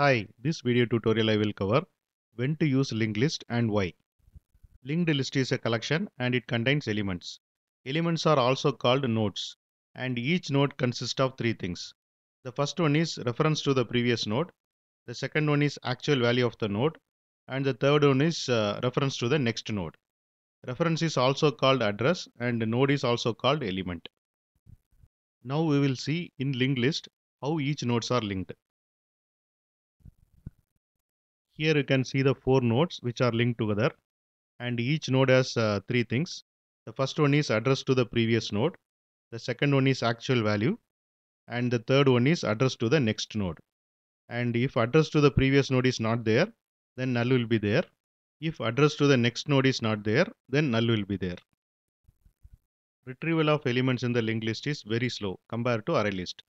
Hi, this video tutorial I will cover when to use linked list and why. Linked list is a collection and it contains elements. Elements are also called nodes and each node consists of three things. The first one is reference to the previous node, the second one is actual value of the node and the third one is uh, reference to the next node. Reference is also called address and node is also called element. Now we will see in linked list how each nodes are linked. Here you can see the four nodes which are linked together and each node has uh, three things. The first one is address to the previous node. The second one is actual value and the third one is address to the next node. And if address to the previous node is not there, then null will be there. If address to the next node is not there, then null will be there. Retrieval of elements in the linked list is very slow compared to array list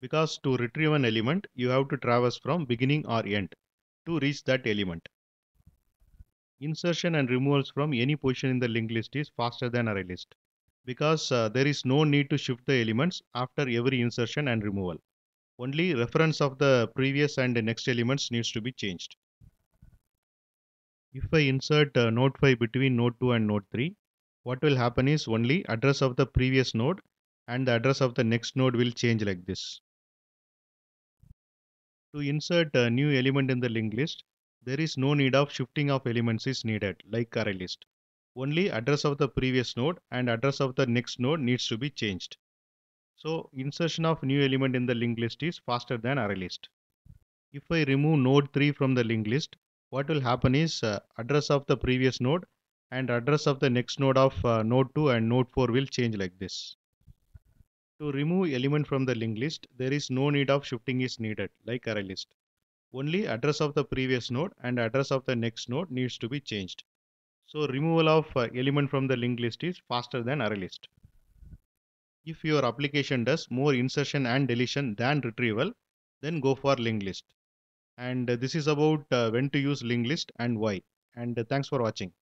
because to retrieve an element you have to traverse from beginning or end to reach that element. Insertion and removals from any position in the linked list is faster than array list because uh, there is no need to shift the elements after every insertion and removal. Only reference of the previous and the next elements needs to be changed. If I insert uh, node 5 between node 2 and node 3, what will happen is only address of the previous node and the address of the next node will change like this. To insert a new element in the linked list, there is no need of shifting of elements is needed like array list. Only address of the previous node and address of the next node needs to be changed. So insertion of new element in the linked list is faster than array list. If I remove node 3 from the linked list, what will happen is uh, address of the previous node and address of the next node of uh, node 2 and node 4 will change like this. To remove element from the linked list, there is no need of shifting is needed like array list. Only address of the previous node and address of the next node needs to be changed. So removal of uh, element from the linked list is faster than array list. If your application does more insertion and deletion than retrieval, then go for linked list. And this is about uh, when to use linked list and why. And thanks for watching.